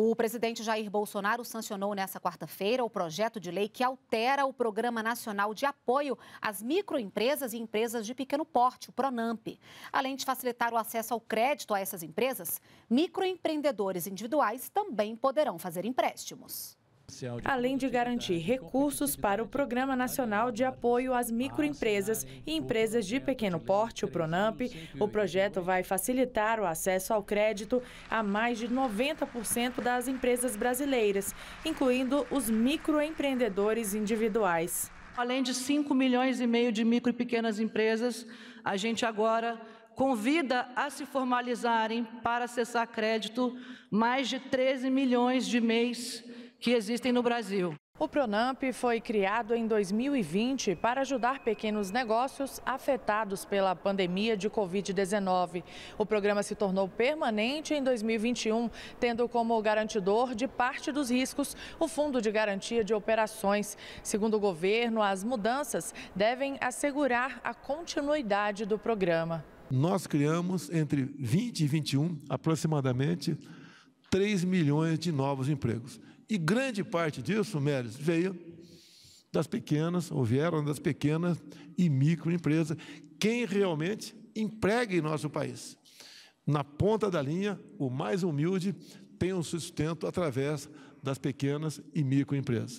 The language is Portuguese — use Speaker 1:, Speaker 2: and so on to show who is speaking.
Speaker 1: O presidente Jair Bolsonaro sancionou nesta quarta-feira o projeto de lei que altera o Programa Nacional de Apoio às Microempresas e Empresas de Pequeno Porte, o PRONAMP. Além de facilitar o acesso ao crédito a essas empresas, microempreendedores individuais também poderão fazer empréstimos além
Speaker 2: de garantir recursos para o Programa Nacional de Apoio às Microempresas e Empresas de Pequeno Porte, o PRONAMP. O projeto vai facilitar o acesso ao crédito a mais de 90% das empresas brasileiras, incluindo os microempreendedores individuais. Além de 5 milhões e meio de micro e pequenas empresas, a gente agora
Speaker 3: convida a se formalizarem para acessar crédito mais de 13 milhões de mês que existem no Brasil.
Speaker 2: O Pronamp foi criado em 2020 para ajudar pequenos negócios afetados pela pandemia de Covid-19. O programa se tornou permanente em 2021, tendo como garantidor de parte dos riscos o Fundo de Garantia de Operações. Segundo o governo, as mudanças devem assegurar a continuidade do programa.
Speaker 4: Nós criamos entre 20 e 21, aproximadamente, 3 milhões de novos empregos. E grande parte disso, Melis, veio das pequenas, ou vieram das pequenas e microempresas, quem realmente emprega em nosso país. Na ponta da linha, o mais humilde tem um sustento através das pequenas e microempresas.